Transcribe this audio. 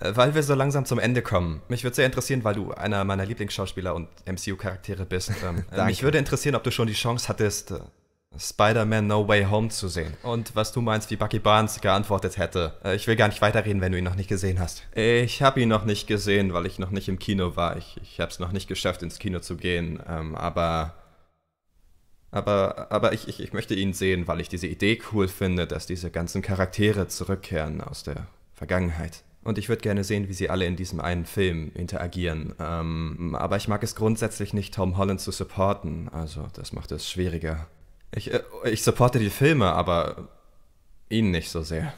Äh, weil wir so langsam zum Ende kommen. Mich würde sehr interessieren, weil du einer meiner Lieblingsschauspieler und MCU-Charaktere bist. Ähm, äh, mich würde interessieren, ob du schon die Chance hattest, äh, Spider-Man No Way Home zu sehen. Und was du meinst, wie Bucky Barnes geantwortet hätte. ich will gar nicht weiterreden, wenn du ihn noch nicht gesehen hast. Ich habe ihn noch nicht gesehen, weil ich noch nicht im Kino war. Ich, ich habe es noch nicht geschafft, ins Kino zu gehen. Ähm, aber aber, aber ich, ich, ich möchte ihn sehen, weil ich diese Idee cool finde, dass diese ganzen Charaktere zurückkehren aus der Vergangenheit. Und ich würde gerne sehen, wie sie alle in diesem einen Film interagieren. Ähm, aber ich mag es grundsätzlich nicht, Tom Holland zu supporten. Also das macht es schwieriger. Ich, äh, ich supporte die Filme, aber ihn nicht so sehr.